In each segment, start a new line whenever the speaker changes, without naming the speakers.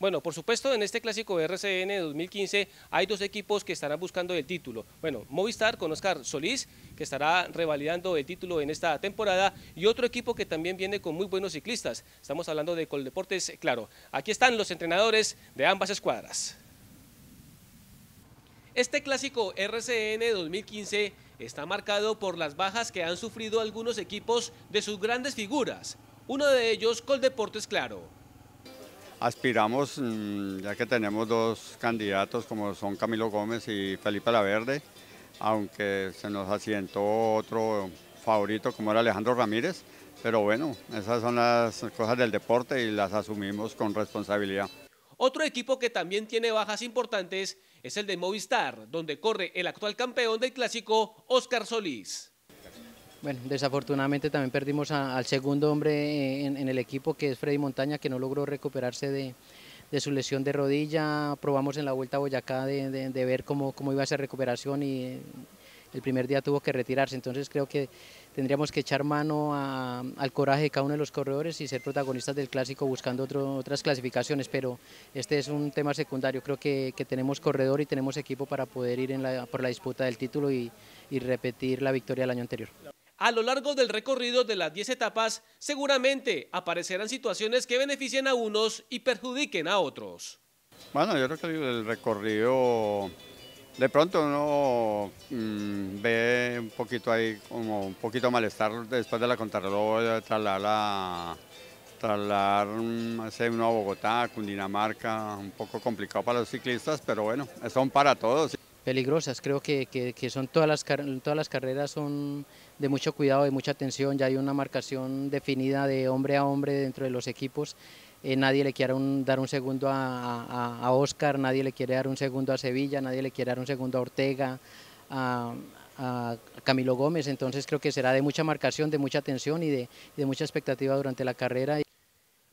Bueno, por supuesto, en este clásico RCN 2015 hay dos equipos que estarán buscando el título. Bueno, Movistar con Oscar Solís, que estará revalidando el título en esta temporada, y otro equipo que también viene con muy buenos ciclistas. Estamos hablando de Coldeportes, claro. Aquí están los entrenadores de ambas escuadras. Este clásico RCN 2015 está marcado por las bajas que han sufrido algunos equipos de sus grandes figuras, uno de ellos Coldeportes Claro.
Aspiramos, mm, ya que tenemos dos candidatos como son Camilo Gómez y Felipe Laverde, aunque se nos asientó otro favorito como era Alejandro Ramírez, pero bueno, esas son las cosas del deporte y las asumimos con responsabilidad.
Otro equipo que también tiene bajas importantes es el de Movistar, donde corre el actual campeón del clásico, Oscar Solís.
Bueno, desafortunadamente también perdimos al segundo hombre eh, en, el equipo, que es Freddy Montaña, que no logró recuperarse de, su lesión de rodilla. Probamos en la vuelta a Boyacá de, ver cómo, cómo iba esa recuperación y eh, el primer día tuvo que retirarse. Entonces creo que tendríamos que echar mano al coraje de cada uno de los corredores y ser protagonistas del clásico buscando otras clasificaciones, pero este es un tema secundario. Creo que, tenemos corredor y tenemos equipo para poder ir por la disputa del título y repetir la victoria del año anterior.
A lo largo del recorrido de las 10 etapas, seguramente aparecerán situaciones que beneficien a unos y perjudiquen a otros.
Bueno, yo creo que el recorrido, de pronto uno mm, ve un poquito ahí, como un poquito malestar después de la contrarreloj, trasladar, la, trasladar mm, hace uno a Bogotá, Cundinamarca, un poco complicado para los ciclistas, pero bueno, son para todos
peligrosas. Creo que, que, son todas las, todas las carreras son de mucho cuidado, de mucha atención. Ya hay una marcación definida de hombre a hombre dentro de los equipos. Eh, nadie le quiere dar un segundo a, a, Oscar, nadie le quiere dar un segundo a Sevilla, nadie le quiere dar un segundo a Ortega, a, a Camilo Gómez. Entonces creo que será de mucha marcación, de mucha atención y de, de mucha expectativa durante la carrera.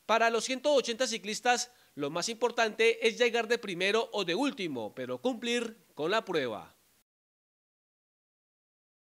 Para los 180 ciclistas lo más importante es llegar de primero o de último, pero cumplir con la prueba.